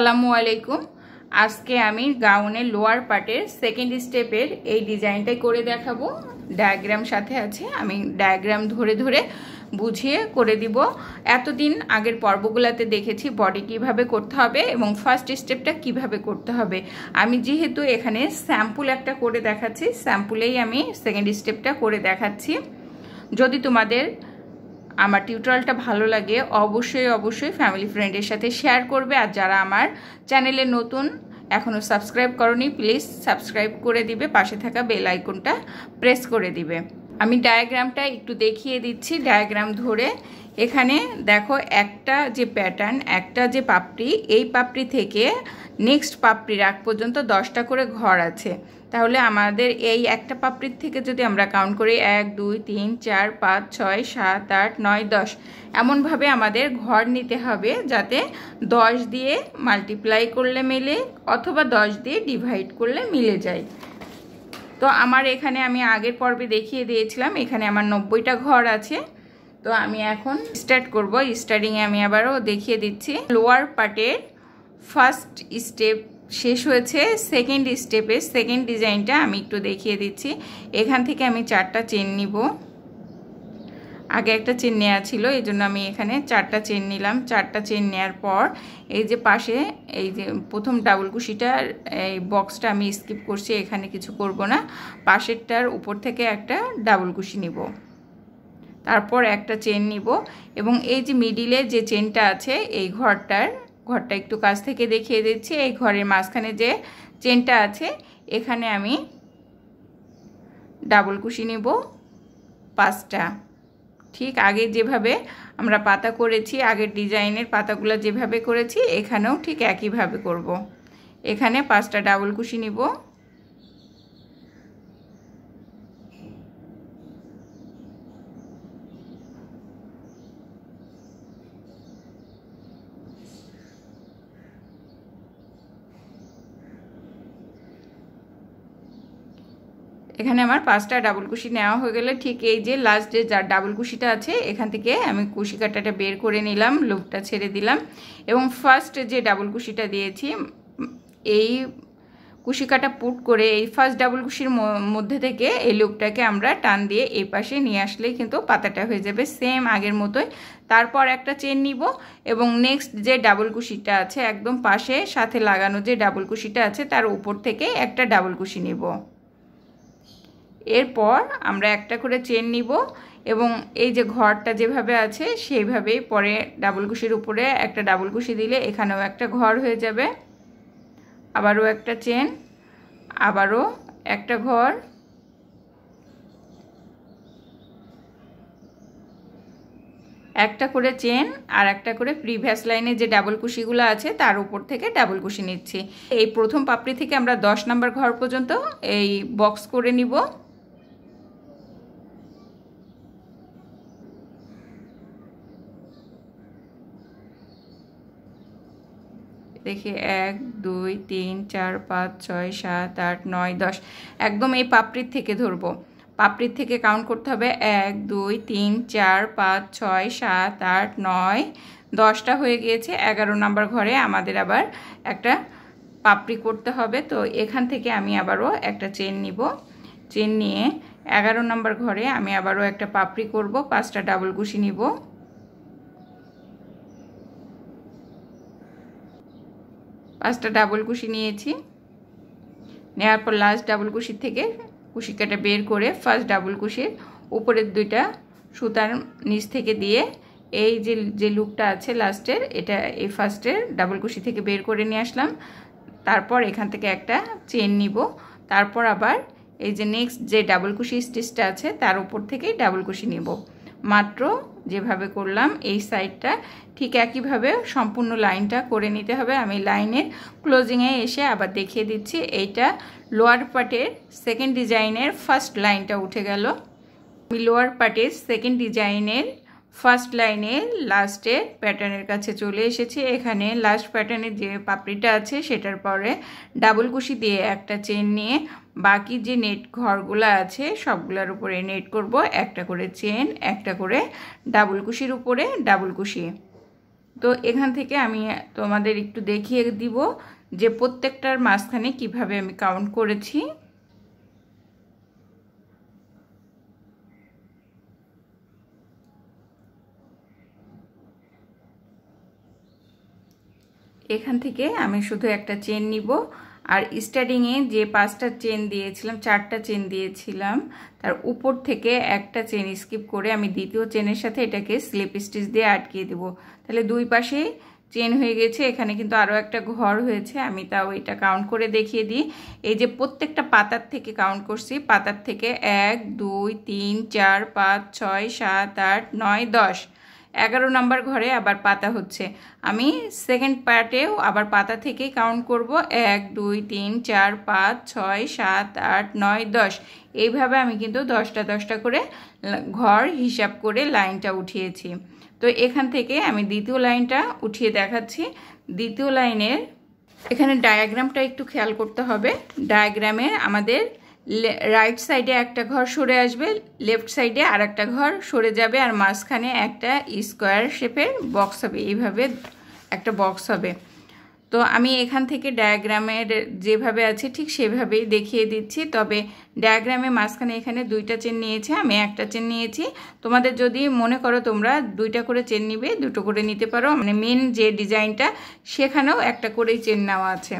সালামু আলাইকুম আজকে আমি গাউনের লোয়ার পার্টের সেকেন্ড স্টেপের এই ডিজাইনটাই করে দেখাবো ডায়াগ্রাম সাথে আছে আমি ডায়াগ্রাম ধরে ধরে বুঝিয়ে করে দিব এতদিন আগের পর্বগুলোতে দেখেছি বডি কিভাবে করতে হবে এবং ফার্স্ট স্টেপটা কিভাবে করতে হবে আমি যেহেতু এখানে স্যাম্পুল একটা করে দেখাচ্ছি স্যাম্পুলেই আমি সেকেন্ড স্টেপটা করে দেখাচ্ছি যদি তোমাদের আমার টিউটোরিয়ালটা ভালো লাগে অবশ্যই অবশ্যই ফ্যামিলি ফ্রেন্ডের সাথে শেয়ার করবে আর যারা আমার চ্যানেলে নতুন এখনও সাবস্ক্রাইব করনি প্লিজ সাবস্ক্রাইব করে দিবে পাশে থাকা বেল আইকনটা প্রেস করে দিবে আমি ডায়াগ্রামটা একটু দেখিয়ে দিচ্ছি ডায়াগ্রাম ধরে এখানে দেখো একটা যে প্যাটার্ন একটা যে পাপড়ি এই পাপড়ি থেকে নেক্সট পাপড়ি রাখ পর্যন্ত দশটা করে ঘর আছে তাহলে আমাদের এই একটা পাপড়ির থেকে যদি আমরা কাউন্ট করি এক দুই তিন চার পাঁচ ছয় সাত আট নয় দশ এমনভাবে আমাদের ঘর নিতে হবে যাতে দশ দিয়ে মাল্টিপ্লাই করলে মেলে অথবা দশ দিয়ে ডিভাইড করলে মিলে যায় তো আমার এখানে আমি আগের পর্বে দেখিয়ে দিয়েছিলাম এখানে আমার নব্বইটা ঘর আছে তো আমি এখন স্টার্ট করব স্টার্টিংয়ে আমি আবারও দেখিয়ে দিচ্ছি লোয়ার পার্টের ফার্স্ট স্টেপ শেষ হয়েছে সেকেন্ড স্টেপে সেকেন্ড ডিজাইনটা আমি একটু দেখিয়ে দিচ্ছি এখান থেকে আমি চারটা চেন নিব আগে একটা চেন নেওয়া ছিল এই জন্য আমি এখানে চারটা চেন নিলাম চারটা চেন নেওয়ার পর এই যে পাশে এই যে প্রথম ডাবল কুশিটার এই বক্সটা আমি স্কিপ করছি এখানে কিছু করব না পাশেরটার উপর থেকে একটা ডাবল কুশি নিব তারপর একটা চেন নিব এবং এই যে মিডিলে যে চেনটা আছে এই ঘরটার ঘরটা একটু কাছ থেকে দেখিয়ে দিচ্ছি এই ঘরের মাঝখানে যে চেনটা আছে এখানে আমি ডাবল কুশি নিব পাঁচটা ঠিক আগে যেভাবে আমরা পাতা করেছি আগের ডিজাইনের পাতাগুলো যেভাবে করেছি এখানেও ঠিক একইভাবে করব। এখানে পাঁচটা ডাবল কুশি নিব এখানে আমার পাঁচটা ডাবল কুশি নেওয়া হয়ে গেলে ঠিক এই যে লাস্ট যে যার ডাবল কুশিটা আছে এখান থেকে আমি কুশি কাটাটা বের করে নিলাম লুপটা ছেড়ে দিলাম এবং ফার্স্ট যে ডাবল কুশিটা দিয়েছি এই কুশি কাটা পুট করে এই ফার্স্ট ডাবল কুশির মধ্যে থেকে এই লুপটাকে আমরা টান দিয়ে এই পাশে নিয়ে আসলে কিন্তু পাতাটা হয়ে যাবে সেম আগের মতোই তারপর একটা চেন নিব এবং নেক্সট যে ডাবল কুশিটা আছে একদম পাশে সাথে লাগানো যে ডাবল কুশিটা আছে তার উপর থেকে একটা ডাবল কুশি নিব এরপর আমরা একটা করে চেন নিব এবং এই যে ঘরটা যেভাবে আছে সেইভাবেই পরে ডাবল কুশির উপরে একটা ডাবল কুশি দিলে এখানেও একটা ঘর হয়ে যাবে আবারও একটা চেন আবারও একটা ঘর একটা করে চেন আর একটা করে প্রিভিয়াস লাইনে যে ডাবল কুশিগুলো আছে তার উপর থেকে ডাবল কুশি নিচ্ছি এই প্রথম পাপড়ি থেকে আমরা দশ নাম্বার ঘর পর্যন্ত এই বক্স করে নিব দেখে এক দুই তিন চার পাঁচ ছয় সাত আট নয় দশ একদম এই পাপড়ির থেকে ধরবো পাপড়ির থেকে কাউন্ট করতে হবে এক দুই তিন চার পাঁচ ছয় সাত আট নয় দশটা হয়ে গিয়েছে এগারো নাম্বার ঘরে আমাদের আবার একটা পাপড়ি করতে হবে তো এখান থেকে আমি আবারও একটা চেন নিব চেন নিয়ে এগারো নাম্বার ঘরে আমি আবারও একটা পাপড়ি করব পাঁচটা ডাবল কুশি নিব পাঁচটা ডাবল কুশি নিয়েছি নেওয়ার পর লাস্ট ডাবল কুশির থেকে কুশি কাটা বের করে ফার্স্ট ডাবল কুশির উপরের দুইটা সুতার নিচ থেকে দিয়ে এই যে যে লুকটা আছে লাস্টের এটা এই ফার্স্টের ডাবল কুশি থেকে বের করে নিয়ে আসলাম তারপর এখান থেকে একটা চেন নিব তারপর আবার এই যে নেক্সট যে ডাবল কুশি স্টিচটা আছে তার উপর থেকেই ডাবল কুশি নিব মাত্র যেভাবে করলাম এই সাইডটা ঠিক একইভাবে সম্পূর্ণ লাইনটা করে নিতে হবে আমি লাইনের ক্লোজিংয়ে এসে আবার দেখিয়ে দিচ্ছি এইটা লোয়ার পার্টের সেকেন্ড ডিজাইনের ফার্স্ট লাইনটা উঠে গেল আমি লোয়ার পার্টের সেকেন্ড ডিজাইনের ফার্স্ট লাইনে লাস্টে প্যাটার্নের কাছে চলে এসেছি এখানে লাস্ট প্যাটার্নের যে পাপড়িটা আছে সেটার পরে ডাবল কুশি দিয়ে একটা চেন নিয়ে বাকি যে নেট ঘরগুলো আছে সবগুলোর উপরে নেট করব একটা করে চেন একটা করে ডাবল কুশির উপরে ডাবল কুশি তো এখান থেকে আমি তোমাদের একটু দেখিয়ে দিব যে প্রত্যেকটার মাঝখানে কিভাবে আমি কাউন্ট করেছি এখান থেকে আমি শুধু একটা চেন নিব আর স্টার্টিংয়ে যে পাঁচটা চেন দিয়েছিলাম চারটা চেন দিয়েছিলাম তার উপর থেকে একটা চেন স্কিপ করে আমি দ্বিতীয় চেনের সাথে এটাকে স্লিপ স্টিচ দিয়ে আটকিয়ে দেব তাহলে দুই পাশে চেন হয়ে গেছে এখানে কিন্তু আরও একটা ঘর হয়েছে আমি তাও এটা কাউন্ট করে দেখিয়ে দিই এই যে প্রত্যেকটা পাতার থেকে কাউন্ট করছি পাতার থেকে এক দুই তিন চার পাঁচ ছয় সাত আট নয় দশ এগারো নম্বর ঘরে আবার পাতা হচ্ছে আমি সেকেন্ড পার্টেও আবার পাতা থেকেই কাউন্ট করব এক দুই তিন চার পাঁচ ছয় সাত আট নয় দশ এইভাবে আমি কিন্তু দশটা দশটা করে ঘর হিসাব করে লাইনটা উঠিয়েছি তো এখান থেকে আমি দ্বিতীয় লাইনটা উঠিয়ে দেখাচ্ছি দ্বিতীয় লাইনের এখানে ডায়াগ্রামটা একটু খেয়াল করতে হবে ডায়াগ্রামে আমাদের রাইট সাইডে একটা ঘর সরে আসবে লেফট সাইডে আর একটা ঘর সরে যাবে আর মাঝখানে একটা স্কোয়ার শেপের বক্স হবে এইভাবে একটা বক্স হবে তো আমি এখান থেকে ডায়াগ্রামের যেভাবে আছে ঠিক সেভাবেই দেখিয়ে দিচ্ছি তবে ডায়াগ্রামে মাঝখানে এখানে দুইটা চেন নিয়েছে আমি একটা চেন নিয়েছি তোমাদের যদি মনে করো তোমরা দুইটা করে চেন নিবে দুটো করে নিতে পারো মানে মেন যে ডিজাইনটা সেখানেও একটা করেই চেন নেওয়া আছে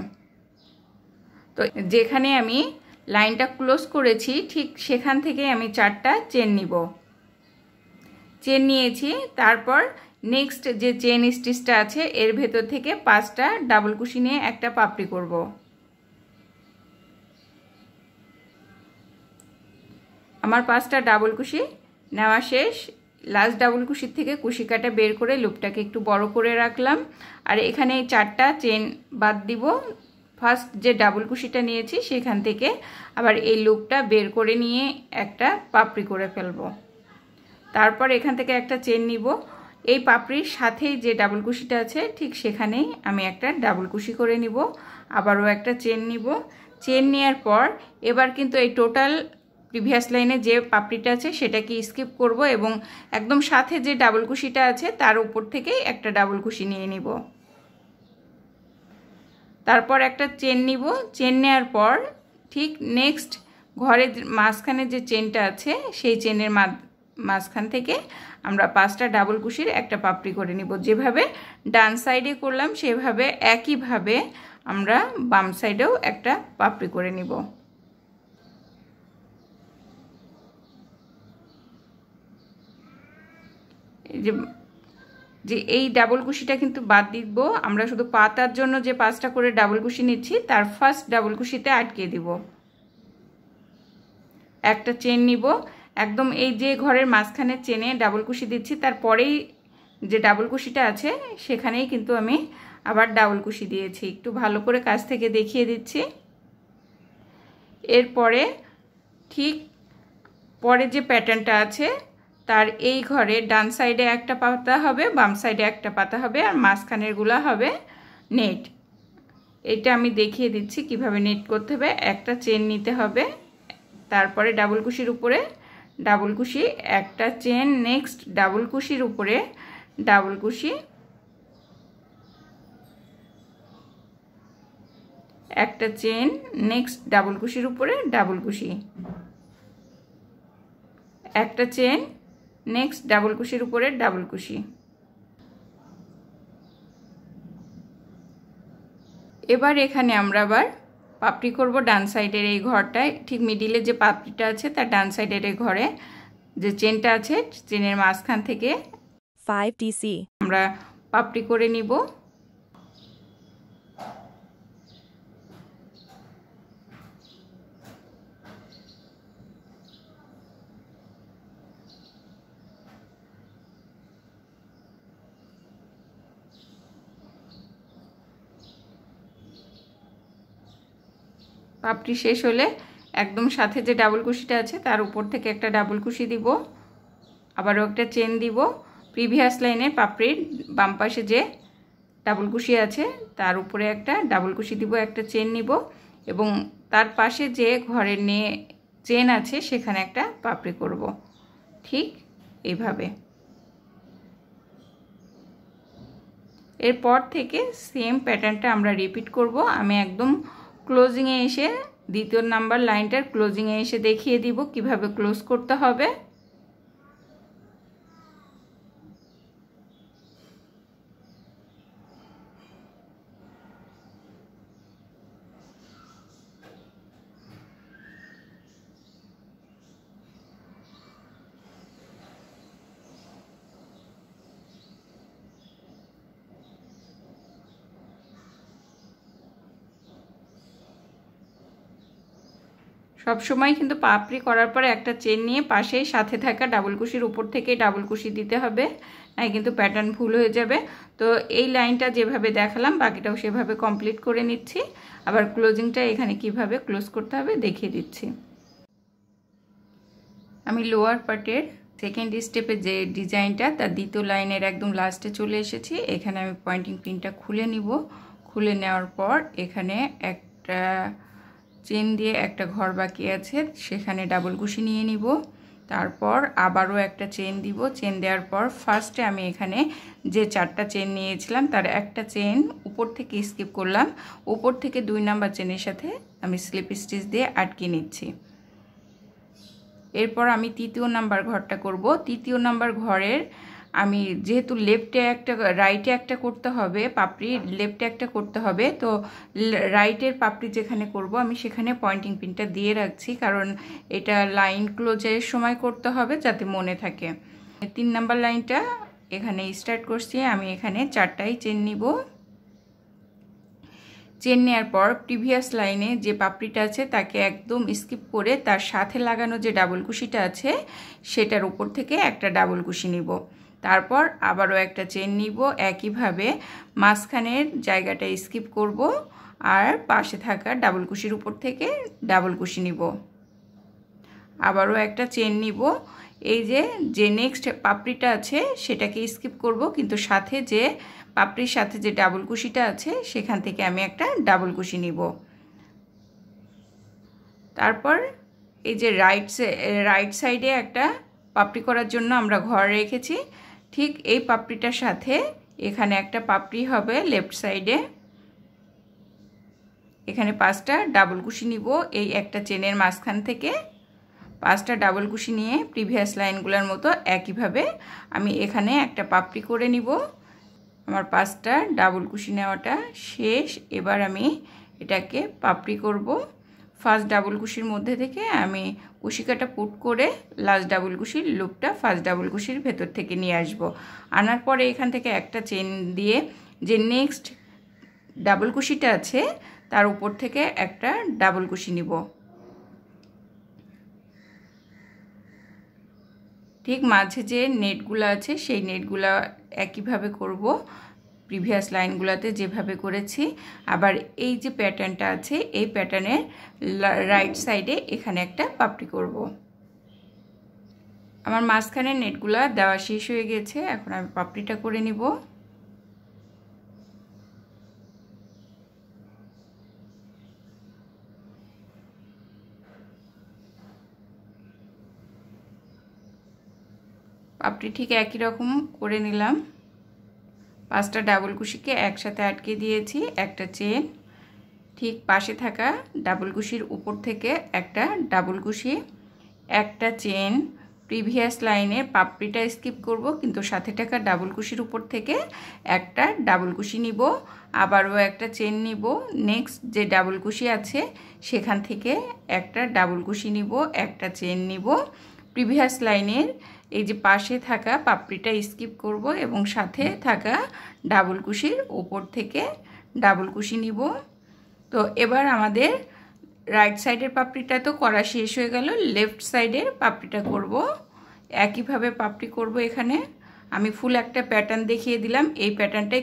তো যেখানে আমি লাইনটা ক্লোজ করেছি ঠিক সেখান থেকে আমি চারটা চেন নিব চেন নিয়েছি তারপর নেক্সট যে চেন স্টিচটা আছে এর ভেতর থেকে পাঁচটা ডাবল কুশি নিয়ে একটা পাপড়ি করব আমার পাঁচটা ডাবল কুশি নেওয়া শেষ লাস্ট ডাবল কুশির থেকে কুশি কাটা বের করে লুপটাকে একটু বড় করে রাখলাম আর এখানে চারটা চেন বাদ দিব ফার্স্ট যে ডাবল কুশিটা নিয়েছি সেখান থেকে আবার এই লুপটা বের করে নিয়ে একটা পাপড়ি করে ফেলব তারপর এখান থেকে একটা চেন নিব এই পাপড়ির সাথেই যে ডাবল কুশিটা আছে ঠিক সেখানেই আমি একটা ডাবল কুশি করে নিব আবারও একটা চেন নিব চেন নেওয়ার পর এবার কিন্তু এই টোটাল প্রিভিয়াস লাইনে যে পাপড়িটা আছে সেটাকে স্কিপ করব এবং একদম সাথে যে ডাবল কুশিটা আছে তার উপর থেকেই একটা ডাবল কুশি নিয়ে নিব তারপর একটা চেন নিব চেন নেওয়ার পর ঠিক নেক্সট ঘরের মাঝখানে যে চেনটা আছে সেই চেনের মাঝখান থেকে আমরা পাঁচটা ডাবল কুশির একটা পাপড়ি করে নিব যেভাবে ডান সাইডে করলাম সেভাবে একইভাবে আমরা বাম সাইডেও একটা পাপড়ি করে নিব যে যে এই ডাবল কুশিটা কিন্তু বাদ দিব আমরা শুধু পাতার জন্য যে পাঁচটা করে ডাবল কুশি নিচ্ছি তার ফার্স্ট ডাবল কুশিতে আটকে দিব একটা চেন নিব একদম এই যে ঘরের মাঝখানে চেনে ডাবল কুশি দিচ্ছি তারপরেই যে ডাবল কুশিটা আছে সেখানেই কিন্তু আমি আবার ডাবল কুশি দিয়েছি একটু ভালো করে কাছ থেকে দেখিয়ে দিচ্ছি এরপরে ঠিক পরে যে প্যাটার্নটা আছে তার এই ঘরে ডান সাইডে একটা পাতা হবে বাম সাইডে একটা পাতা হবে আর গুলা হবে নেট এটা আমি দেখিয়ে দিচ্ছি কিভাবে নেট করতে হবে একটা চেন নিতে হবে তারপরে ডাবল কুশির উপরে ডাবল কুশি একটা চেন নেক্সট ডাবল কুশির উপরে ডাবল কুশি একটা চেন নেক্সট ডাবল কুশির উপরে ডাবল কুশি একটা চেন নেক্সট ডাবল কুশির উপরে ডাবল কুশি এবার এখানে আমরা আবার পাপড়ি করব ডান সাইডের এই ঘরটায় ঠিক মিডিলে যে পাপড়িটা আছে তার ডান সাইডের এই ঘরে যে চেনটা আছে চেনের মাঝখান থেকে ফাইভ সি আমরা পাপড়ি করে নিব পাপড়ি শেষ হলে একদম সাথে যে ডাবল কুশিটা আছে তার উপর থেকে একটা ডাবল কুশি দিব আবারও একটা চেন দিব প্রিভিয়াস লাইনে পাপড়ির বাম পাশে যে ডাবল কুশি আছে তার উপরে একটা ডাবল কুশি দিব একটা চেন নিব এবং তার পাশে যে ঘরের নিয়ে চেন আছে সেখানে একটা পাপড়ি করব ঠিক এইভাবে এরপর থেকে সেম প্যাটার্নটা আমরা রিপিট করব আমি একদম ক্লোজিংয়ে এসে দ্বিতীয় নাম্বার লাইনটার ক্লোজিংয়ে এসে দেখিয়ে দিব কিভাবে ক্লোজ করতে হবে সব সময় কিন্তু পাপড়ি করার পরে একটা চেন নিয়ে পাশেই সাথে থাকা ডাবল কুশির উপর থেকে ডাবল কুশি দিতে হবে না কিন্তু প্যাটার্ন ভুল হয়ে যাবে তো এই লাইনটা যেভাবে দেখালাম বাকিটাও সেভাবে কমপ্লিট করে নিচ্ছি আবার ক্লোজিংটা এখানে কিভাবে ক্লোজ করতে হবে দেখিয়ে দিচ্ছি আমি লোয়ার পার্টের সেকেন্ড স্টেপে যে ডিজাইনটা তার দ্বিতীয় লাইনের একদম লাস্টে চলে এসেছি এখানে আমি পয়েন্টিং পিনটা খুলে নিব খুলে নেওয়ার পর এখানে একটা চেন দিয়ে একটা ঘর বাকি আছে সেখানে ডাবল কুশি নিয়ে নিব তারপর আবারও একটা চেন দিব চেন দেওয়ার পর ফার্স্টে আমি এখানে যে চারটা চেন নিয়েছিলাম তার একটা চেন উপর থেকে স্কিপ করলাম উপর থেকে দুই নাম্বার চেনের সাথে আমি স্লিপ স্টিচ দিয়ে আটকে নিচ্ছি এরপর আমি তৃতীয় নাম্বার ঘরটা করব তৃতীয় নাম্বার ঘরের আমি যেহেতু লেফটে একটা রাইটে একটা করতে হবে পাপড়ি লেফটে একটা করতে হবে তো রাইটের পাপড়ি যেখানে করব আমি সেখানে পয়েন্টিং পিনটা দিয়ে রাখছি কারণ এটা লাইন ক্লোজের সময় করতে হবে যাতে মনে থাকে তিন নাম্বার লাইনটা এখানে স্টার্ট করছি আমি এখানে চারটাই চেন নিব চেন নেওয়ার পর প্রিভিয়াস লাইনে যে পাপড়িটা আছে তাকে একদম স্কিপ করে তার সাথে লাগানো যে ডাবল কুশিটা আছে সেটার উপর থেকে একটা ডাবল কুশি নিব তারপর আবারও একটা চেন নিব একইভাবে মাঝখানের জায়গাটা স্কিপ করব আর পাশে থাকা ডাবল কুশির উপর থেকে ডাবল কুশি নিব আবারও একটা চেন নিব এই যে যে নেক্সট পাপড়িটা আছে সেটাকে স্কিপ করব কিন্তু সাথে যে পাপড়ির সাথে যে ডাবল কুশিটা আছে সেখান থেকে আমি একটা ডাবল কুশি নিব তারপর এই যে রাইট রাইট সাইডে একটা পাপড়ি করার জন্য আমরা ঘর রেখেছি ঠিক এই পাপড়িটার সাথে এখানে একটা পাপড়ি হবে লেফট সাইডে এখানে পাঁচটা ডাবল কুশি নিব এই একটা চেনের মাঝখান থেকে পাঁচটা ডাবল কুশি নিয়ে প্রিভিয়াস লাইনগুলোর মতো একইভাবে আমি এখানে একটা পাপড়ি করে নিব আমার পাঁচটা ডাবল কুশি নেওয়াটা শেষ এবার আমি এটাকে পাপড়ি করবো ফার্স্ট ডাবল কুশির মধ্যে থেকে আমি কুশিকাটা পুট করে লাস্ট ডাবল কুশির লুপটা ফার্স্ট ডাবল কুশির ভেতর থেকে নিয়ে আসব আনার পরে এখান থেকে একটা চেন দিয়ে যে নেক্সট ডাবল কুশিটা আছে তার উপর থেকে একটা ডাবল কুশি নিব ঠিক মাঝে যে নেটগুলো আছে সেই নেটগুলো একইভাবে করব প্রিভিয়াস লাইনগুলোতে যেভাবে করেছি আবার এই যে প্যাটার্নটা আছে এই প্যাটার্নের রাইট সাইডে এখানে একটা পাপড়ি করব। আমার মাঝখানের নেটগুলো দেওয়া শেষ হয়ে গেছে এখন আমি পাপড়িটা করে নিব পাপড়ি ঠিক একই রকম করে নিলাম পাঁচটা ডাবল কুশিকে একসাথে আটকে দিয়েছি একটা চেন ঠিক পাশে থাকা ডাবল কুশির উপর থেকে একটা ডাবল কুশি একটা চেন প্রিভিয়াস লাইনের পাপড়িটা স্কিপ করব কিন্তু সাথে টাকা ডাবল কুশির উপর থেকে একটা ডাবল কুশি নিব আবারও একটা চেন নিব নেক্সট যে ডাবল কুশি আছে সেখান থেকে একটা ডাবল কুশি নিব একটা চেন নিব প্রিভিয়াস লাইনের এই যে পাশে থাকা পাপড়িটা স্কিপ করব এবং সাথে থাকা ডাবল কুশির ওপর থেকে ডাবল কুশি নিব তো এবার আমাদের রাইট সাইডের পাপড়িটা তো করা শেষ হয়ে গেল লেফট সাইডের পাপড়িটা করব একইভাবে পাপড়ি করব এখানে আমি ফুল একটা প্যাটার্ন দেখিয়ে দিলাম এই প্যাটার্নটাই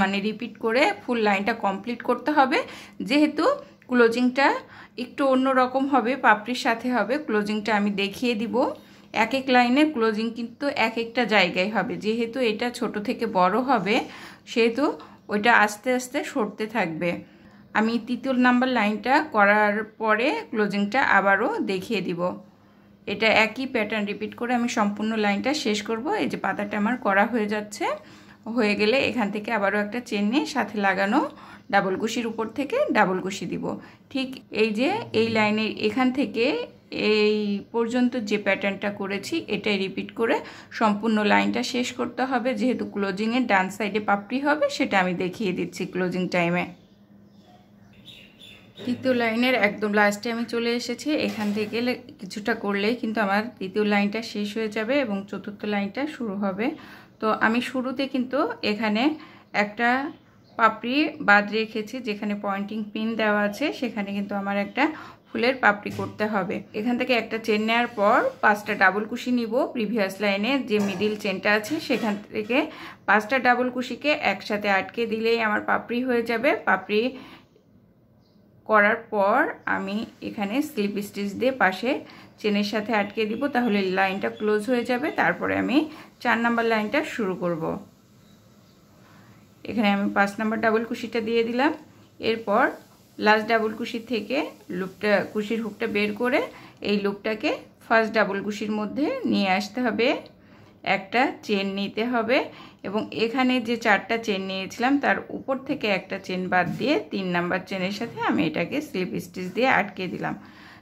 মানে রিপিট করে ফুল লাইনটা কমপ্লিট করতে হবে যেহেতু ক্লোজিংটা একটু অন্য রকম হবে পাপড়ির সাথে হবে ক্লোজিংটা আমি দেখিয়ে দিব এক এক লাইনের ক্লোজিং কিন্তু এক একটা জায়গায় হবে যেহেতু এটা ছোট থেকে বড় হবে সেহেতু ওইটা আস্তে আস্তে সরতে থাকবে আমি তৃতীয় নাম্বার লাইনটা করার পরে ক্লোজিংটা আবারও দেখিয়ে দিব এটা একই প্যাটার্ন রিপিট করে আমি সম্পূর্ণ লাইনটা শেষ করব এই যে পাতাটা আমার করা হয়ে যাচ্ছে হয়ে গেলে এখান থেকে আবারও একটা চেন নিয়ে সাথে লাগানো ডাবল কুশির উপর থেকে ডাবল কুশি দিব ঠিক এই যে এই লাইনের এখান থেকে এই পর্যন্ত যে প্যাটার্নটা করেছি এটাই রিপিট করে সম্পূর্ণ লাইনটা শেষ করতে হবে যেহেতু ক্লোজিংয়ের ডান সাইডে পাপড়ি হবে সেটা আমি দেখিয়ে দিচ্ছি ক্লোজিং টাইমে তৃতীয় লাইনের একদম লাস্টে আমি চলে এসেছি এখান থেকে কিছুটা করলেই কিন্তু আমার তৃতীয় লাইনটা শেষ হয়ে যাবে এবং চতুর্থ লাইনটা শুরু হবে তো আমি শুরুতে কিন্তু এখানে একটা পাপড়ি বাদ রেখেছি যেখানে পয়েন্টিং পিন দেওয়া আছে সেখানে কিন্তু আমার একটা ফুলের পাপড়ি করতে হবে এখান থেকে একটা চেন নেওয়ার পর পাঁচটা ডাবল কুশি নিব প্রিভিয়াস লাইনে যে মিডিল চেনটা আছে সেখান থেকে পাঁচটা ডাবল কুশিকে একসাথে আটকে দিলেই আমার পাপড়ি হয়ে যাবে পাপড়ি করার পর আমি এখানে স্লিপ স্টিচ দিয়ে পাশে চেনের সাথে আটকে দিব তাহলে লাইনটা ক্লোজ হয়ে যাবে তারপরে আমি চার নাম্বার লাইনটা শুরু করব। এখানে আমি পাঁচ নম্বর ডাবল কুশিটা দিয়ে দিলাম এরপর লাস্ট ডাবল কুশি থেকে লুপটা কুশির হুকটা বের করে এই লুপটাকে ফার্স্ট ডাবল কুশির মধ্যে নিয়ে আসতে হবে একটা চেন নিতে হবে এবং এখানে যে চারটা চেন নিয়েছিলাম তার উপর থেকে একটা চেন বাদ দিয়ে তিন নাম্বার চেনের সাথে আমি এটাকে স্লিপ স্টিচ দিয়ে আটকে দিলাম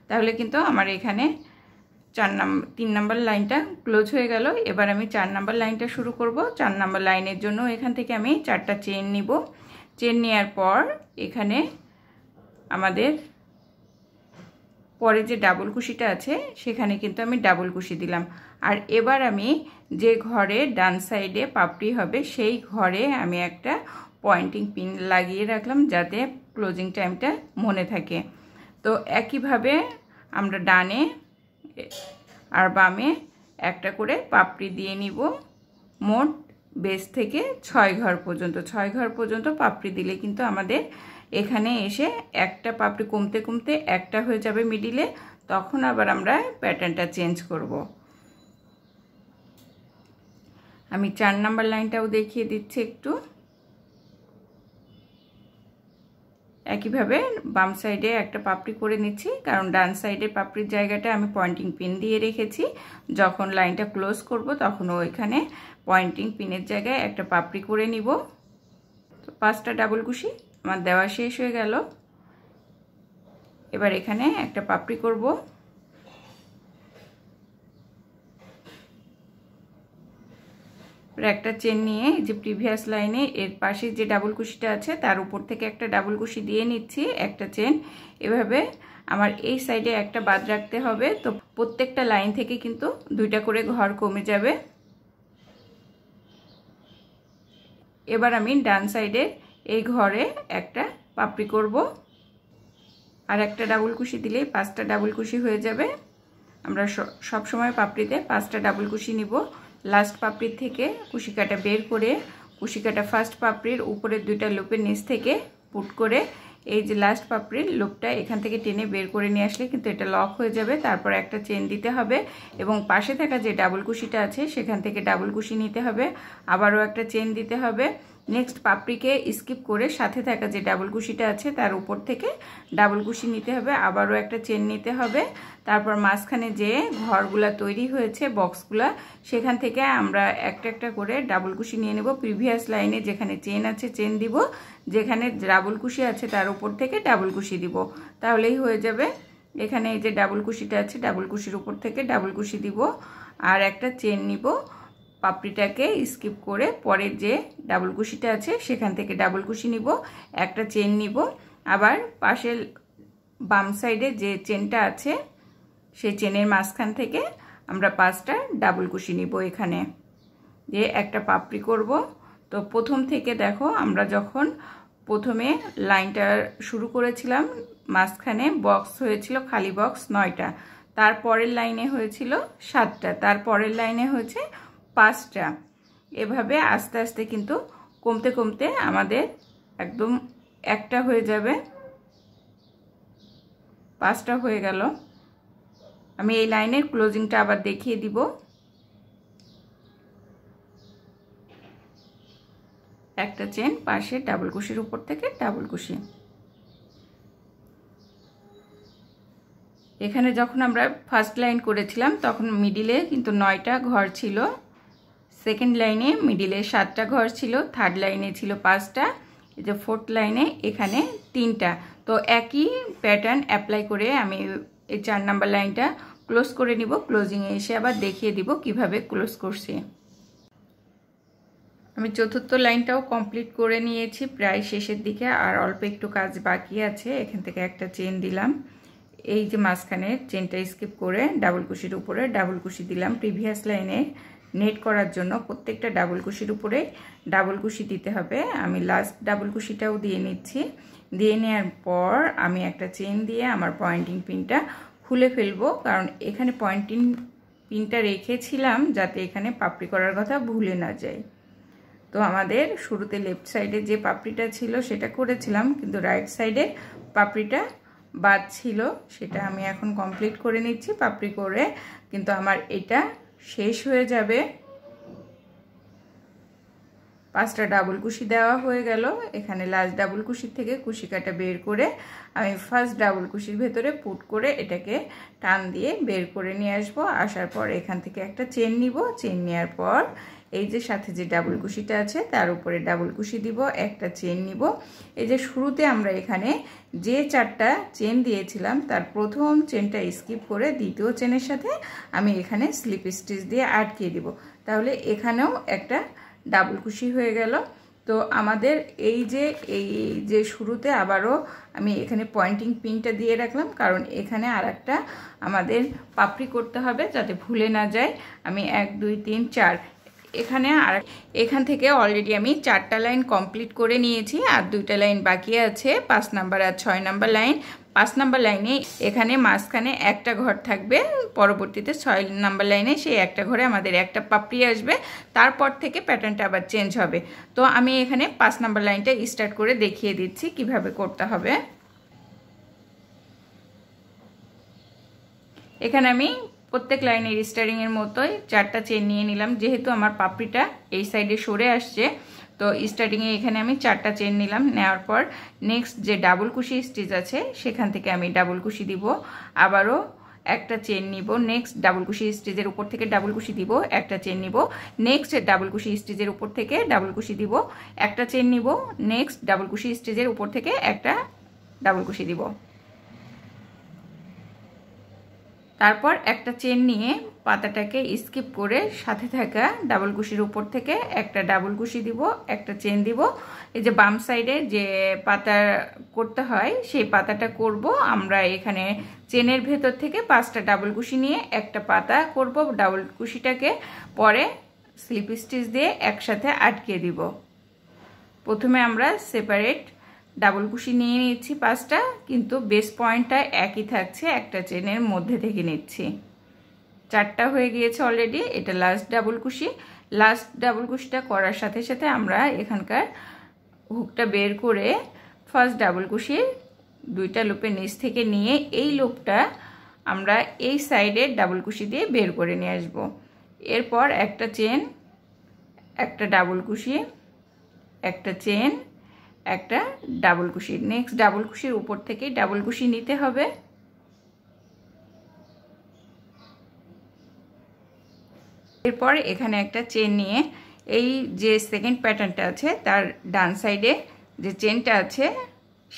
তাহলে কিন্তু আমার এখানে চার নাম্বার তিন নাম্বার লাইনটা ক্লোজ হয়ে গেল এবার আমি চার নাম্বার লাইনটা শুরু করব চার নাম্বার লাইনের জন্য এখান থেকে আমি চারটা চেন নিব চেন নেওয়ার পর এখানে আমাদের পরে যে ডাবল কুশিটা আছে সেখানে কিন্তু আমি ডাবল কুশি দিলাম আর এবার আমি যে ঘরে ডান সাইডে পাপড়ি হবে সেই ঘরে আমি একটা পয়েন্টিং পিন লাগিয়ে রাখলাম যাতে ক্লোজিং টাইমটা মনে থাকে তো একইভাবে আমরা ডানে আর বামে একটা করে পাপড়ি দিয়ে নিব মোট বেশ থেকে ছয় ঘর পর্যন্ত ছয় ঘর পর্যন্ত পাপড়ি দিলে কিন্তু আমাদের এখানে এসে একটা পাপড়ি কমতে কমতে একটা হয়ে যাবে মিডিলে তখন আবার আমরা প্যাটার্নটা চেঞ্জ করব। আমি চার নাম্বার লাইনটাও দেখিয়ে দিচ্ছি একটু একইভাবে বাম সাইডে একটা পাপড়ি করে নিচ্ছি কারণ ডান সাইডে পাপড়ির জায়গাটা আমি পয়েন্টিং পিন দিয়ে রেখেছি যখন লাইনটা ক্লোজ করব তখন ওইখানে পয়েন্টিং পিনের জায়গায় একটা পাপড়ি করে নিব তো পাঁচটা ডাবল কুশি আমার দেওয়া শেষ হয়ে গেল এবার এখানে একটা পাপড়ি করবো একটা চেন নিয়ে যে প্রিভিয়াস লাইনে এর পাশে যে ডাবল কুশিটা আছে তার উপর থেকে একটা ডাবল কুশি দিয়ে নিচ্ছি একটা চেন এভাবে আমার এই সাইডে একটা বাদ রাখতে হবে তো প্রত্যেকটা লাইন থেকে কিন্তু দুইটা করে ঘর কমে যাবে এবার আমি ডান সাইডে এই ঘরে একটা পাপড়ি করব আর একটা ডাবল কুশি দিলেই পাঁচটা ডাবল কুশি হয়ে যাবে আমরা সব সময় পাপড়িতে পাঁচটা ডাবল কুশি নিব লাস্ট পাপড়ির থেকে কুশিকাটা বের করে কুশিকাটা ফার্স্ট পাপড়ির উপরে দুইটা লোপের নিচ থেকে পুট করে এই যে লাস্ট পাপড়ির লোপটা এখান থেকে টেনে বের করে নিয়ে আসলে কিন্তু এটা লক হয়ে যাবে তারপর একটা চেন দিতে হবে এবং পাশে থাকা যে ডাবল কুশিটা আছে সেখান থেকে ডাবল কুশি নিতে হবে আবারও একটা চেন দিতে হবে নেক্সট পাপড়িকে স্কিপ করে সাথে থাকা যে ডাবল কুশিটা আছে তার উপর থেকে ডাবল কুশি নিতে হবে আবারও একটা চেন নিতে হবে তারপর মাঝখানে যে ঘরগুলা তৈরি হয়েছে বক্সগুলা সেখান থেকে আমরা একটা একটা করে ডাবল কুশি নিয়ে নেব প্রিভিয়াস লাইনে যেখানে চেন আছে চেন দিব যেখানে ডাবল কুশি আছে তার উপর থেকে ডাবল কুশি দিব তাহলেই হয়ে যাবে এখানে এই যে ডাবল কুশিটা আছে ডাবল কুশির উপর থেকে ডাবল কুশি দিব আর একটা চেন নিব পাপড়িটাকে স্কিপ করে পরের যে ডাবল কুশিটা আছে সেখান থেকে ডাবল কুশি নিব একটা চেন নিব আবার পাশের বাম সাইডে যে চেনটা আছে সেই চেনের মাঝখান থেকে আমরা পাঁচটা ডাবল কুশি নিব এখানে দিয়ে একটা পাপড়ি করব তো প্রথম থেকে দেখো আমরা যখন প্রথমে লাইনটা শুরু করেছিলাম মাঝখানে বক্স হয়েছিল খালি বক্স নয়টা তার পরের লাইনে হয়েছিল সাতটা তার পরের লাইনে হয়েছে পাঁচটা এভাবে আস্তে আস্তে কিন্তু কমতে কমতে আমাদের একদম একটা হয়ে যাবে পাঁচটা হয়ে গেল আমি এই লাইনের ক্লোজিংটা আবার দেখিয়ে দিব একটা চেন পাশে ডাবল কুশির উপর থেকে ডাবল কুশি এখানে যখন আমরা ফার্স্ট লাইন করেছিলাম তখন মিডিলে কিন্তু নয়টা ঘর ছিল সেকেন্ড লাইনে মিডিলে সাতটা ঘর ছিল থার্ড লাইনে ছিল পাঁচটা যে ফোর্থ লাইনে এখানে তিনটা তো একই প্যাটার্ন অ্যাপ্লাই করে আমি এই চার নাম্বার লাইনটা ক্লোজ করে নিব ক্লোজিংয়ে এসে আবার দেখিয়ে দিব কিভাবে ক্লোজ করছি আমি চতুর্থ লাইনটাও কমপ্লিট করে নিয়েছি প্রায় শেষের দিকে আর অল্প একটু কাজ বাকি আছে এখান থেকে একটা চেন দিলাম এই যে মাঝখানে চেনটা স্কিপ করে ডাবল কুশির উপরে ডাবল কুশি দিলাম প্রিভিয়াস লাইনে নেট করার জন্য প্রত্যেকটা ডাবল কুশির উপরে ডাবল কুশি দিতে হবে আমি লাস্ট ডাবল কুশিটাও দিয়ে নিচ্ছি দিয়ে নেওয়ার পর আমি একটা চেন দিয়ে আমার পয়েন্টিং পিনটা খুলে ফেলবো কারণ এখানে পয়েন্টিং পিনটা রেখেছিলাম যাতে এখানে পাপড়ি করার কথা ভুলে না যায় তো আমাদের শুরুতে লেফট সাইডে যে পাপড়িটা ছিল সেটা করেছিলাম কিন্তু রাইট সাইডে পাপড়িটা বাদ ছিল সেটা আমি এখন কমপ্লিট করে নিচ্ছি পাপড়ি করে কিন্তু আমার এটা শেষ হয়ে যাবে পাঁচটা ডাবল কুশি দেওয়া হয়ে গেল এখানে লাস্ট ডাবল কুশির থেকে কুশি কাটা বের করে আমি ফার্স্ট ডাবল কুশির ভেতরে পুট করে এটাকে টান দিয়ে বের করে নিয়ে আসব আসার পর এখান থেকে একটা চেন নিব চেন নেওয়ার পর এই যে সাথে যে ডাবল কুশিটা আছে তার উপরে ডাবল কুশি দিব একটা চেন নিব এই যে শুরুতে আমরা এখানে যে চারটা চেন দিয়েছিলাম তার প্রথম চেনটা স্কিপ করে দ্বিতীয় চেনের সাথে আমি এখানে স্লিপ স্টিচ দিয়ে আটকে দিব তাহলে এখানেও একটা ডাবল কুশি হয়ে গেল তো আমাদের এই যে এই যে শুরুতে আবারও আমি এখানে পয়েন্টিং পিনটা দিয়ে রাখলাম কারণ এখানে আর একটা আমাদের পাপড়ি করতে হবে যাতে ভুলে না যায় আমি এক দুই তিন চার এখানে আর এখান থেকে অলরেডি আমি চারটা লাইন কমপ্লিট করে নিয়েছি আর দুইটা লাইন বাকি আছে পাঁচ নাম্বার আর ছয় নাম্বার লাইন পাঁচ নাম্বার লাইনে এখানে মাঝখানে একটা ঘর থাকবে পরবর্তীতে ছয় নাম্বার লাইনে সেই একটা ঘরে আমাদের একটা পাপড়ি আসবে তারপর থেকে প্যাটার্নটা আবার চেঞ্জ হবে তো আমি এখানে পাঁচ নাম্বার লাইনটা স্টার্ট করে দেখিয়ে দিচ্ছি কিভাবে করতে হবে এখানে আমি প্রত্যেক লাইনের স্টারিংয়ের মতোই চারটা চেন নিয়ে নিলাম যেহেতু আমার পাপড়িটা এই সাইডে সরে আসছে তো স্টার্টিংয়ে এখানে আমি চারটা চেন নিলাম নেওয়ার পর নেক্সট যে ডাবল কুশি স্টিচ আছে সেখান থেকে আমি ডাবল কুশি দিব আবারও একটা চেন নিব নেক্সট ডাবল কুশি স্টিচের উপর থেকে ডাবল কুশি দিব একটা চেন নিব নেক্সট ডাবল কুশি স্টিচের উপর থেকে ডাবল কুশি দিব একটা চেন নিব নেক্সট ডাবল কুশি স্টিচের উপর থেকে একটা ডাবল কুশি দিব তারপর একটা চেন নিয়ে পাতাটাকে স্কিপ করে সাথে থাকা ডাবল কুশির উপর থেকে একটা ডাবল কুশি দিব একটা চেন দিব এই যে বাম সাইডে যে পাতা করতে হয় সেই পাতাটা করব আমরা এখানে চেনের ভেতর থেকে পাঁচটা ডাবল কুশি নিয়ে একটা পাতা করব ডাবল কুশিটাকে পরে স্লিপ স্টিচ দিয়ে একসাথে আটকে দিব প্রথমে আমরা সেপারেট ডাবল কুশি নিয়ে নিচ্ছি পাঁচটা কিন্তু বেস পয়েন্টটা একই থাকছে একটা চেনের মধ্যে থেকে নিচ্ছি চারটা হয়ে গিয়েছে অলরেডি এটা লাস্ট ডাবল কুশি লাস্ট ডাবল কুশিটা করার সাথে সাথে আমরা এখানকার হুকটা বের করে ফার্স্ট ডাবল কুশির দুইটা লুপের নিচ থেকে নিয়ে এই লুপটা আমরা এই সাইডের ডাবল কুশি দিয়ে বের করে নিয়ে আসব এরপর একটা চেন একটা ডাবল কুশি একটা চেন একটা ডাবল কুশি নেক্সট ডাবল কুশির উপর থেকে ডাবল কুশি নিতে হবে এরপর এখানে একটা চেন নিয়ে এই যে সেকেন্ড প্যাটার্নটা আছে তার ডান সাইডে যে চেনটা আছে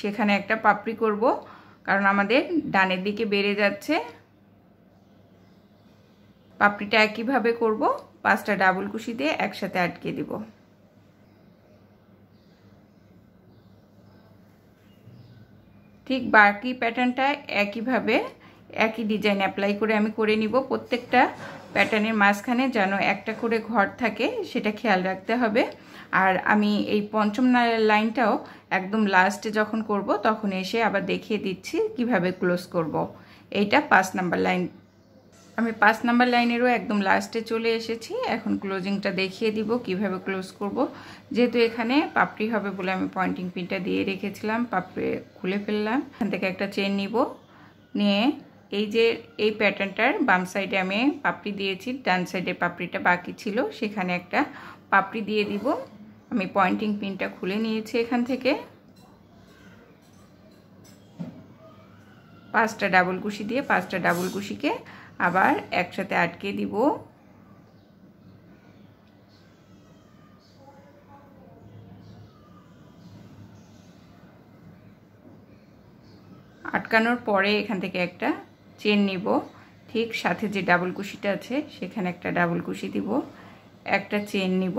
সেখানে একটা পাপড়ি করব কারণ আমাদের ডানের দিকে বেড়ে যাচ্ছে পাপড়িটা একইভাবে করব পাঁচটা ডাবল কুশি দিয়ে একসাথে আটকে দিব ঠিক বাকি প্যাটার্নটা একইভাবে একই ডিজাইন অ্যাপ্লাই করে আমি করে নিব প্রত্যেকটা প্যাটার্নের মাঝখানে যেন একটা করে ঘর থাকে সেটা খেয়াল রাখতে হবে আর আমি এই পঞ্চম লাইনটাও একদম লাস্টে যখন করব তখন এসে আবার দেখিয়ে দিচ্ছি কিভাবে ক্লোজ করব। এইটা পাঁচ নাম্বার লাইন আমি পাঁচ নাম্বার লাইনেরও একদম লাস্টে চলে এসেছি এখন ক্লোজিংটা দেখিয়ে দিব কিভাবে ক্লোজ করব যেহেতু এখানে পাপড়ি হবে বলে আমি পয়েন্টিং পিনটা দিয়ে রেখেছিলাম পাপড়ি খুলে ফেললাম এখান থেকে একটা চেন নিব নিয়ে এই যে এই প্যাটার্নটার বাম সাইডে আমি পাপড়ি দিয়েছি ডান সাইডে পাপড়িটা বাকি ছিল সেখানে একটা পাপড়ি দিয়ে দিব আমি পয়েন্টিং পিনটা খুলে নিয়েছি এখান থেকে পাঁচটা ডাবল কুশি দিয়ে পাঁচটা ডাবল কুশিকে আবার একসাথে আটকে দিব আটকানোর পরে এখান থেকে একটা চেন নিব ঠিক সাথে যে ডাবল কুশিটা আছে সেখানে একটা ডাবল কুশি দিব একটা চেন নিব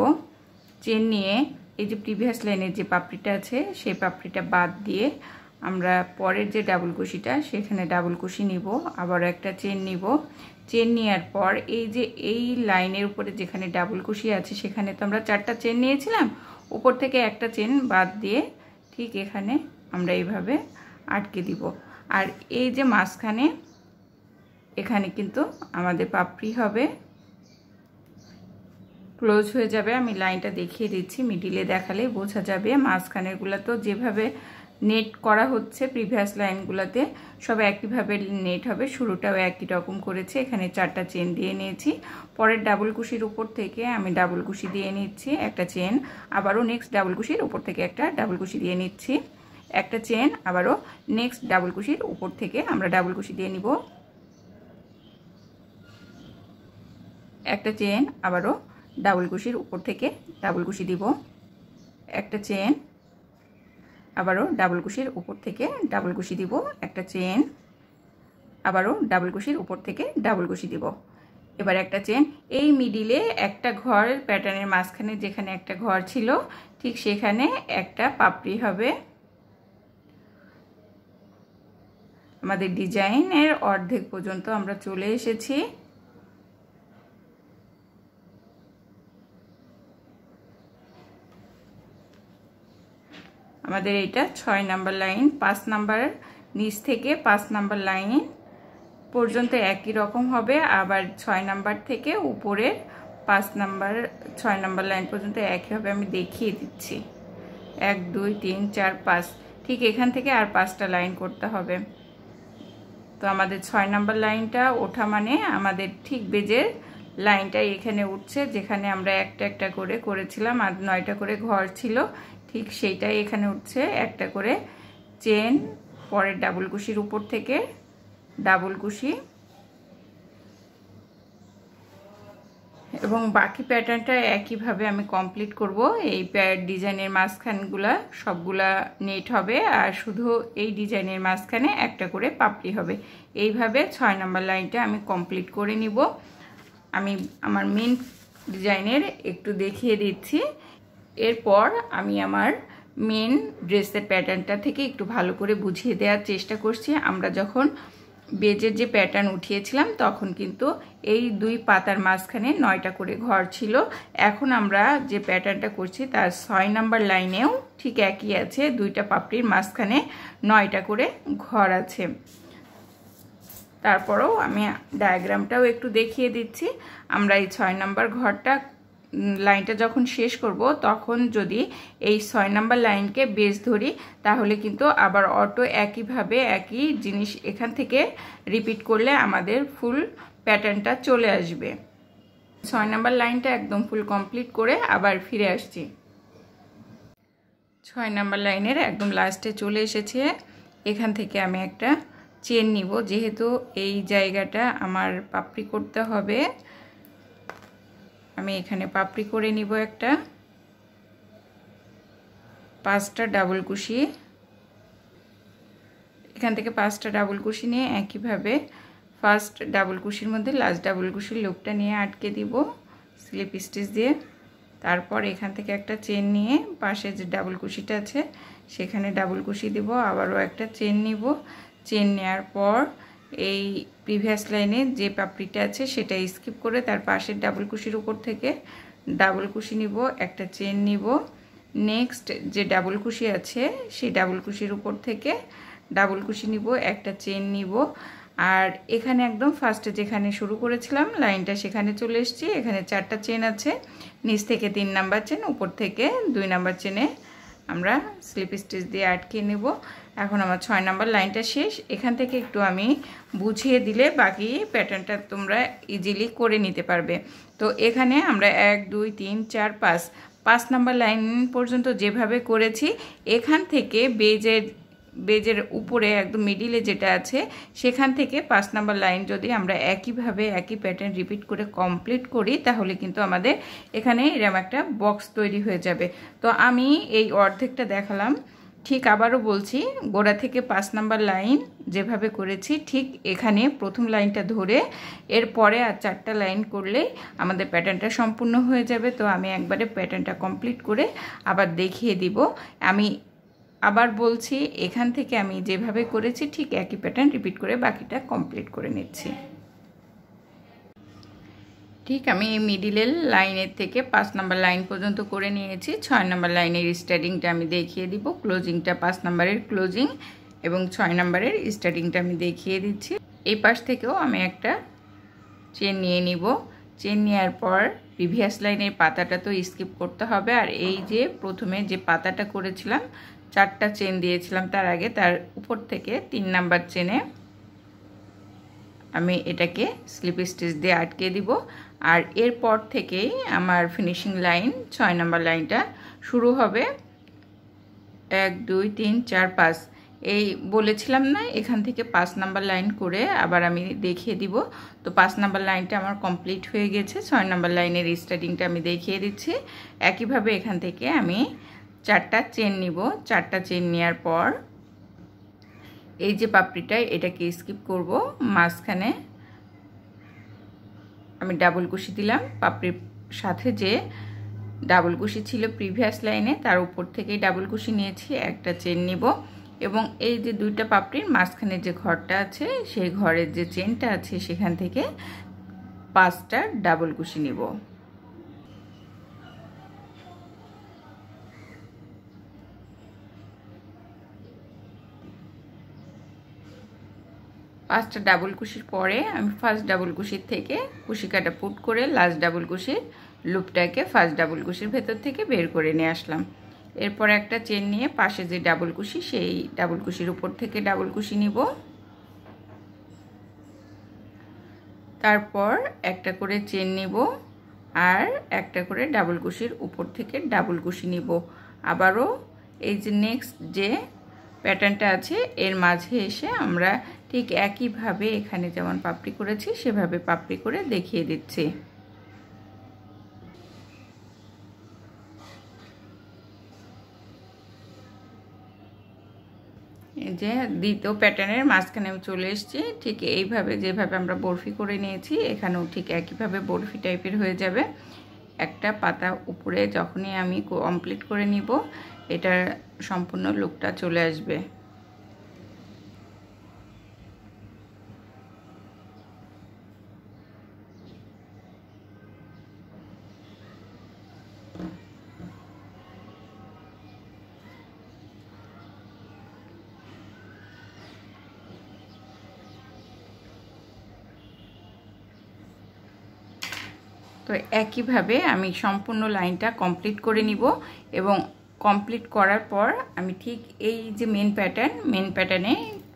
চেন নিয়ে এই যে প্রিভিয়াস লাইনের যে পাপড়িটা আছে সেই পাপড়িটা বাদ দিয়ে আমরা পরের যে ডাবল কুশিটা সেখানে ডাবল কুশি নিব আবার একটা চেন নিব চেন নেওয়ার পর এই যে এই লাইনের উপরে যেখানে ডাবল কুশি আছে সেখানে তো আমরা চারটা চেন নিয়েছিলাম উপর থেকে একটা চেন বাদ দিয়ে ঠিক এখানে আমরা এইভাবে আটকে দিব আর এই যে মাঝখানে এখানে কিন্তু আমাদের পাপড়ি হবে ক্লোজ হয়ে যাবে আমি লাইনটা দেখিয়ে দিচ্ছি মিডিলে দেখালেই বোঝা যাবে মাঝখানেরগুলো তো যেভাবে নেট করা হচ্ছে প্রিভিয়াস লাইনগুলোতে সব একইভাবে নেট হবে শুরুটাও একই রকম করেছে এখানে চারটা চেন দিয়ে নিয়েছি পরের ডাবল কুশির উপর থেকে আমি ডাবল কুশি দিয়ে নিচ্ছি একটা চেন আবারও নেক্সট ডাবল কুশির উপর থেকে একটা ডাবল কুশি দিয়ে নিচ্ছি একটা চেন আবারও নেক্সট ডাবল কুশির উপর থেকে আমরা ডাবল কুশি দিয়ে নিব একটা চেন আবারও ডাবল কুশির উপর থেকে ডাবল কুশি দিব একটা চেন আবারও ডাবল কুশির উপর থেকে ডাবল কুশি দিব একটা চেন আবারও ডাবল কুশির উপর থেকে ডাবল কুশি দিব এবার একটা চেন এই মিডিলে একটা ঘর প্যাটার্নের মাঝখানে যেখানে একটা ঘর ছিল ঠিক সেখানে একটা পাপড়ি হবে আমাদের ডিজাইনের অর্ধেক পর্যন্ত আমরা চলে এসেছি আমাদের এটা ছয় নাম্বার লাইন পাঁচ নাম্বার নিচ থেকে পাঁচ নাম্বার লাইন পর্যন্ত একই রকম হবে আবার ছয় নাম্বার থেকে উপরে পাঁচ নাম্বার ছয় নাম্বার লাইন পর্যন্ত একই হবে আমি দেখিয়ে দিচ্ছি এক দুই তিন চার পাঁচ ঠিক এখান থেকে আর পাঁচটা লাইন করতে হবে তো আমাদের ছয় নাম্বার লাইনটা ওঠা মানে আমাদের ঠিক বেজের লাইনটা এখানে উঠছে যেখানে আমরা একটা একটা করে করেছিলাম আর নয়টা করে ঘর ছিল ঠিক সেইটাই এখানে উঠছে একটা করে চেন পরের ডাবল কুশির উপর থেকে ডাবল কুশি এবং বাকি প্যাটার্নটা একইভাবে আমি কমপ্লিট করব এই ডিজাইনের মাঝখানগুলা সবগুলা নেট হবে আর শুধু এই ডিজাইনের মাঝখানে একটা করে পাপড়ি হবে এইভাবে ছয় নম্বর লাইনটা আমি কমপ্লিট করে নিব আমি আমার মেন ডিজাইনের একটু দেখিয়ে দিচ্ছি এরপর আমি আমার মেন ড্রেসের প্যাটার্নটা থেকে একটু ভালো করে বুঝিয়ে দেওয়ার চেষ্টা করছি আমরা যখন বেজের যে প্যাটার্ন উঠিয়েছিলাম তখন কিন্তু এই দুই পাতার মাঝখানে নয়টা করে ঘর ছিল এখন আমরা যে প্যাটার্নটা করছি তার ছয় নাম্বার লাইনেও ঠিক একই আছে দুইটা পাপড়ির মাঝখানে নয়টা করে ঘর আছে তারপরেও আমি ডায়াগ্রামটাও একটু দেখিয়ে দিচ্ছি আমরা এই ছয় নাম্বার ঘরটা লাইনটা যখন শেষ করব তখন যদি এই ছয় নাম্বার লাইনকে বেস ধরি তাহলে কিন্তু আবার অটো একইভাবে একই জিনিস এখান থেকে রিপিট করলে আমাদের ফুল প্যাটার্নটা চলে আসবে ছয় নাম্বার লাইনটা একদম ফুল কমপ্লিট করে আবার ফিরে আসছি ছয় নাম্বার লাইনের একদম লাস্টে চলে এসেছে এখান থেকে আমি একটা চেন নিব যেহেতু এই জায়গাটা আমার পাপড়ি করতে হবে আমি এখানে পাপড়ি করে নিব একটা পাঁচটা ডাবল কুশি এখান থেকে পাঁচটা ডাবল কুশি নিয়ে একইভাবে ফার্স্ট ডাবল কুশির মধ্যে লাস্ট ডাবল কুশির লোকটা নিয়ে আটকে দিব স্লিপ স্টিচ দিয়ে তারপর এখান থেকে একটা চেন নিয়ে পাশে যে ডাবল কুশিটা আছে সেখানে ডাবল কুশি দিব আবারও একটা চেন নিব চেন নেওয়ার পর এই প্রিভিয়াস লাইনে যে পাপড়িটা আছে সেটা স্কিপ করে তার পাশের ডাবল কুশির উপর থেকে ডাবল কুশি নিব একটা চেন নিব নেক্সট যে ডাবল কুশি আছে সেই ডাবল কুশির উপর থেকে ডাবল কুশি নিব একটা চেন নিব আর এখানে একদম ফার্স্টে যেখানে শুরু করেছিলাম লাইনটা সেখানে চলে এসেছি এখানে চারটা চেন আছে নিচ থেকে তিন নাম্বার চেন উপর থেকে দুই নাম্বার চেনে আমরা স্লিপ স্টিচ দিয়ে আটকে নেব এখন আমার ছয় নাম্বার লাইনটা শেষ এখান থেকে একটু আমি বুঝিয়ে দিলে বাকি প্যাটার্নটা তোমরা ইজিলি করে নিতে পারবে তো এখানে আমরা এক দুই তিন চার পাঁচ পাঁচ নাম্বার লাইন পর্যন্ত যেভাবে করেছি এখান থেকে বেজের বেজের উপরে একদম মিডিলে যেটা আছে সেখান থেকে পাঁচ নাম্বার লাইন যদি আমরা একইভাবে একই প্যাটার্ন রিপিট করে কমপ্লিট করি তাহলে কিন্তু আমাদের এখানে এরম একটা বক্স তৈরি হয়ে যাবে তো আমি এই অর্ধেকটা দেখালাম ঠিক আবারও বলছি গোড়া থেকে পাঁচ নাম্বার লাইন যেভাবে করেছি ঠিক এখানে প্রথম লাইনটা ধরে এর পরে আর চারটা লাইন করলে আমাদের প্যাটার্নটা সম্পূর্ণ হয়ে যাবে তো আমি একবারে প্যাটার্নটা কমপ্লিট করে আবার দেখিয়ে দিব আমি আবার বলছি এখান থেকে আমি যেভাবে করেছি ঠিক একই প্যাটার্ন রিপিট করে বাকিটা কমপ্লিট করে নিচ্ছি ঠিক আমি মিডিলের লাইনের থেকে পাঁচ নাম্বার লাইন পর্যন্ত করে নিয়েছি ছয় নাম্বার লাইনের স্টার্টিংটা আমি দেখিয়ে দিব ক্লোজিংটা পাঁচ নাম্বারের ক্লোজিং এবং ছয় নাম্বারের স্টার্টিংটা আমি দেখিয়ে দিচ্ছি এই পাশ থেকেও আমি একটা চেন নিয়ে নিব চেন নেওয়ার পর প্রিভিয়াস লাইনের পাতাটা তো স্কিপ করতে হবে আর এই যে প্রথমে যে পাতাটা করেছিলাম চারটা চেন দিয়েছিলাম তার আগে তার উপর থেকে তিন নাম্বার চেনে আমি এটাকে স্লিপ স্টিচ দিয়ে আটকে দিব আর এরপর থেকেই আমার ফিনিশিং লাইন ছয় নম্বর লাইনটা শুরু হবে এক দুই তিন চার পাঁচ এই বলেছিলাম না এখান থেকে পাঁচ নাম্বার লাইন করে আবার আমি দেখিয়ে দিব তো পাঁচ নাম্বার লাইনটা আমার কমপ্লিট হয়ে গেছে ছয় নাম্বার লাইনের স্টার্টিংটা আমি দেখিয়ে দিচ্ছি একইভাবে এখান থেকে আমি চারটা চেন নিব চারটা চেন নেওয়ার পর এই যে পাপড়িটা এটাকে স্কিপ করব মাঝখানে আমি ডাবল কুশি দিলাম পাপড়ির সাথে যে ডাবল কুশি ছিল প্রিভিয়াস লাইনে তার উপর থেকেই ডাবল কুশি নিয়েছি একটা চেন নিব এবং এই যে দুইটা পাপড়ির মাঝখানে যে ঘরটা আছে সেই ঘরের যে চেনটা আছে সেখান থেকে পাঁচটা ডাবল কুশি নিব পাঁচটা ডাবল কুশির পরে আমি ফার্স্ট ডাবল কুশির থেকে কুশি কাটা পুট করে লাস্ট ডাবল কুশির লুপটাকে ফার্স্ট ডাবল কুশির ভেতর থেকে বের করে নিয়ে আসলাম এরপর একটা চেন নিয়ে পাশে যে ডাবল কুশি সেই ডাবল কুশির উপর থেকে ডাবল কুশি নিব তারপর একটা করে চেন নিব আর একটা করে ডাবল কুশির উপর থেকে ডাবল কুশি নিব আবারও এই যে নেক্সট যে প্যাটার্নটা আছে এর মাঝে এসে আমরা ঠিক একইভাবে এখানে যেমন পাপড়ি করেছি সেভাবে পাপড়ি করে দেখিয়ে দিচ্ছি যে দ্বিতীয় প্যাটার্নের মাঝখানে আমি চলে এসেছি ঠিক এইভাবে যেভাবে আমরা বরফি করে নিয়েছি এখানেও ঠিক একইভাবে বরফি টাইপের হয়ে যাবে একটা পাতা উপরে যখনই আমি কমপ্লিট করে নিব এটার সম্পূর্ণ লুকটা চলে আসবে একইভাবে আমি সম্পূর্ণ লাইনটা কমপ্লিট করে নিব এবং কমপ্লিট করার পর আমি ঠিক এই যে মেন প্যাটার্ন মেন প্যাটার্নে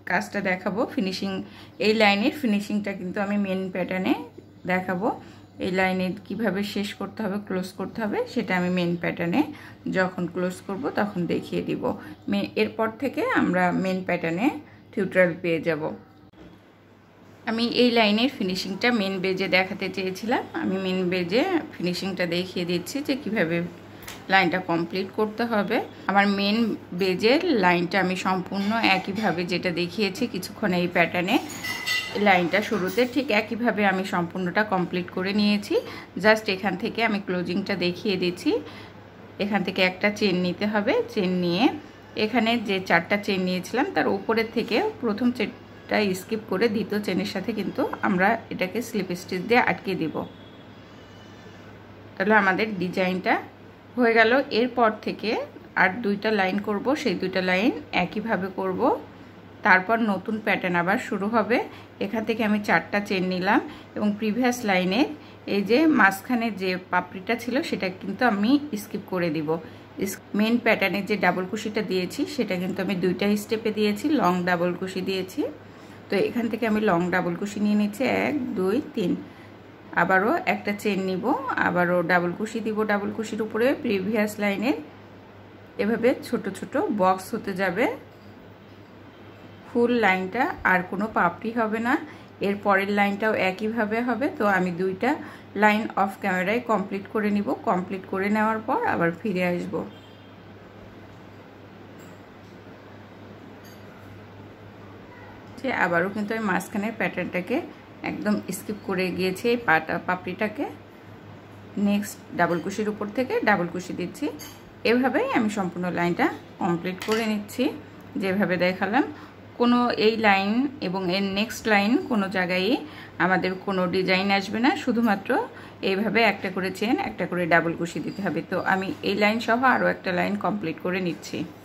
কাজটা দেখাবো ফিনিশিং এই লাইনের ফিনিশিংটা কিন্তু আমি মেন প্যাটার্নে দেখাবো এই লাইনের কিভাবে শেষ করতে হবে ক্লোজ করতে হবে সেটা আমি মেন প্যাটার্নে যখন ক্লোজ করব তখন দেখিয়ে দিব এরপর থেকে আমরা মেন প্যাটার্নে টিউটোরিয়াল পেয়ে যাবো আমি এই লাইনের ফিনিশিংটা মেন বেজে দেখাতে চেয়েছিলাম আমি মেন বেজে ফিনিশিংটা দেখিয়ে দিচ্ছি যে কিভাবে লাইনটা কমপ্লিট করতে হবে আমার মেন বেজের লাইনটা আমি সম্পূর্ণ একইভাবে যেটা দেখিয়েছি কিছুক্ষণ এই প্যাটার্নে লাইনটা শুরুতে ঠিক একইভাবে আমি সম্পূর্ণটা কমপ্লিট করে নিয়েছি জাস্ট এখান থেকে আমি ক্লোজিংটা দেখিয়ে দিচ্ছি এখান থেকে একটা চেন নিতে হবে চেন নিয়ে এখানে যে চারটা চেন নিয়েছিলাম তার উপরের থেকে প্রথম এটা স্কিপ করে দ্বিতীয় চেনের সাথে কিন্তু আমরা এটাকে স্লিপ স্টিচ দিয়ে আটকে দেব তাহলে আমাদের ডিজাইনটা হয়ে গেল এরপর থেকে আর দুইটা লাইন করব সেই দুইটা লাইন একইভাবে করব তারপর নতুন প্যাটার্ন আবার শুরু হবে এখান থেকে আমি চারটা চেন নিলাম এবং প্রিভিয়াস লাইনে এই যে মাঝখানে যে পাপড়িটা ছিল সেটা কিন্তু আমি স্কিপ করে দিব মেন প্যাটার্নের যে ডাবল কুশিটা দিয়েছি সেটা কিন্তু আমি দুইটা স্টেপে দিয়েছি লং ডাবল কুশি দিয়েছি তো এখান থেকে আমি লং ডাবল কুশি নিয়ে নিচ্ছি এক দুই তিন আবারও একটা চেন নিব আবারও ডাবল কুশি দিব ডাবল কুশির উপরে প্রিভিয়াস লাইনে এভাবে ছোট ছোট বক্স হতে যাবে ফুল লাইনটা আর কোনো পাপড়ি হবে না এর পরের লাইনটাও একইভাবে হবে তো আমি দুইটা লাইন অফ ক্যামেরায় কমপ্লিট করে নিব কমপ্লিট করে নেওয়ার পর আবার ফিরে আসবো যে আবারও কিন্তু আমি মাঝখানের প্যাটার্নটাকে একদম স্কিপ করে গিয়েছি এই পাটা পাপড়িটাকে নেক্সট ডাবল কুশির উপর থেকে ডাবল কুশি দিচ্ছি এভাবেই আমি সম্পূর্ণ লাইনটা কমপ্লিট করে নিচ্ছি যেভাবে দেখালাম কোনো এই লাইন এবং এর নেক্সট লাইন কোনো জায়গায় আমাদের কোনো ডিজাইন আসবে না শুধুমাত্র এইভাবে একটা করে চেন একটা করে ডাবল কুশি দিতে হবে তো আমি এই লাইন সহ আরও একটা লাইন কমপ্লিট করে নিচ্ছি